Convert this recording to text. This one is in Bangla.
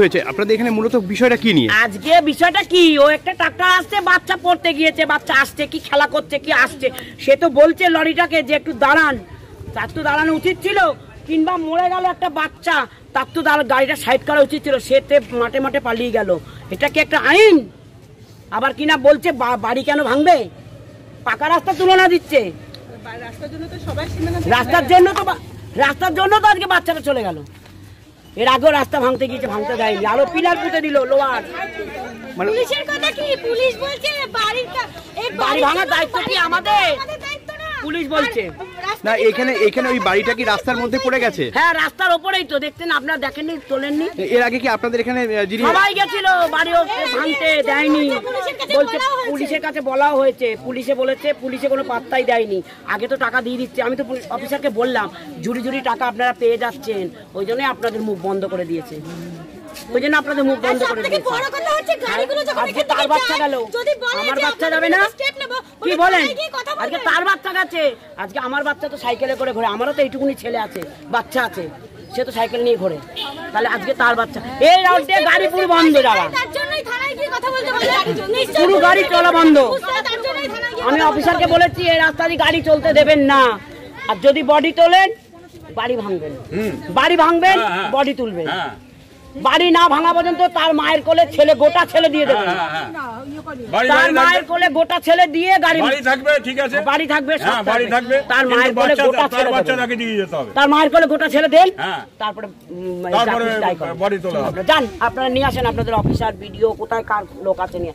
হয়েছে আপনাদের এখানে মূলত বিষয়টা কি নিয়ে আজকে বিষয়টা কি ও একটা ট্রাক্টর আসছে বাচ্চা পড়তে গিয়েছে বাচ্চা আসছে কি খেলা করছে কি আসছে সে তো বলছে লরিটাকে যে একটু দাঁড়ান তার তো দাঁড়ানো উচিত ছিল কিংবা মরে গেল একটা বাচ্চা তার তো গাড়িটা সাইড করা উচিত ছিল সে মাঠে মাঠে পালিয়ে গেল এটা কি একটা আইন আবার কিনা বলছে বাড়ি কেন ভাঙবে পাকা রাস্তা তুলনা দিচ্ছে রাস্তার জন্য তো রাস্তার জন্য তো আজকে বাচ্চাটা চলে গেল এর আগেও রাস্তা ভাঙতে গিয়েছে ভাঙতে দেয়নি আরো পিলার পুঁতে দিল লোহার পুলিশের কথা কি পুলিশ বলছে বাড়ির বাড়ি ভাঙার দায়িত্ব কি আমাদের পুলিশ বলছে না এখানে এখানে ওই বাড়িটা কি রাস্তার মধ্যে পড়ে গেছে হ্যাঁ রাস্তার ওপরেই তো দেখতেন আপনারা দেখেননি তোলেননি এর আগে কি আপনাদের এখানে যিনি সবাই গেছিল বাড়িও ভাঙতে দেয়নি বলছে পুলিশের কাছে বলাও হয়েছে পুলিশে বলেছে পুলিশে কোনো পাত্তাই দেয়নি আগে তো টাকা দিয়ে দিচ্ছে আমি তো অফিসারকে বললাম জুড়ি জুড়ি টাকা আপনারা পেয়ে যাচ্ছেন ওই জন্যই আপনাদের মুখ বন্ধ করে দিয়েছে ওই জন্য আপনাদের মুখ বন্ধ করে আজকে আমার বাচ্চা তো সাইকেলে করে ঘোরে আমারও তো এইটুকুনি ছেলে আছে বাচ্চা আছে সে তো সাইকেল নিয়ে ঘোরে তাহলে আজকে তার বাচ্চা গাড়ি বন্ধ গাড়ি চলা বন্ধ আমি অফিসারকে বলেছি এই রাস্তা দিয়ে গাড়ি চলতে দেবেন না আর যদি বডি তোলেন বাড়ি ভাঙবেন বাড়ি ভাঙবেন বডি হ্যাঁ, হ্যাঁ। তুলবেন হ্যাঁ। বাড়ি না ভাঙা পর্যন্ত তার মায়ের কোলে ছেলে গোটা ছেলে দিয়ে দেবে হ্যাঁ, হ্যাঁ, হ্যাঁ, তার মায়ের কোলে গোটা ছেলে দিয়ে গাড়ি থাকবে ঠিক আছে বাড়ি থাকবে বাড়ি থাকবে তার মায়ের কোলে গোটা ছেলে বাচ্চা দিয়ে যেতে হবে তার মায়ের কোলে গোটা ছেলে দেন তারপরে বাড়ি তোলা যান আপনারা নিয়ে আসেন আপনাদের অফিসার ভিডিও কোথায় কার লোক আছে নিয়ে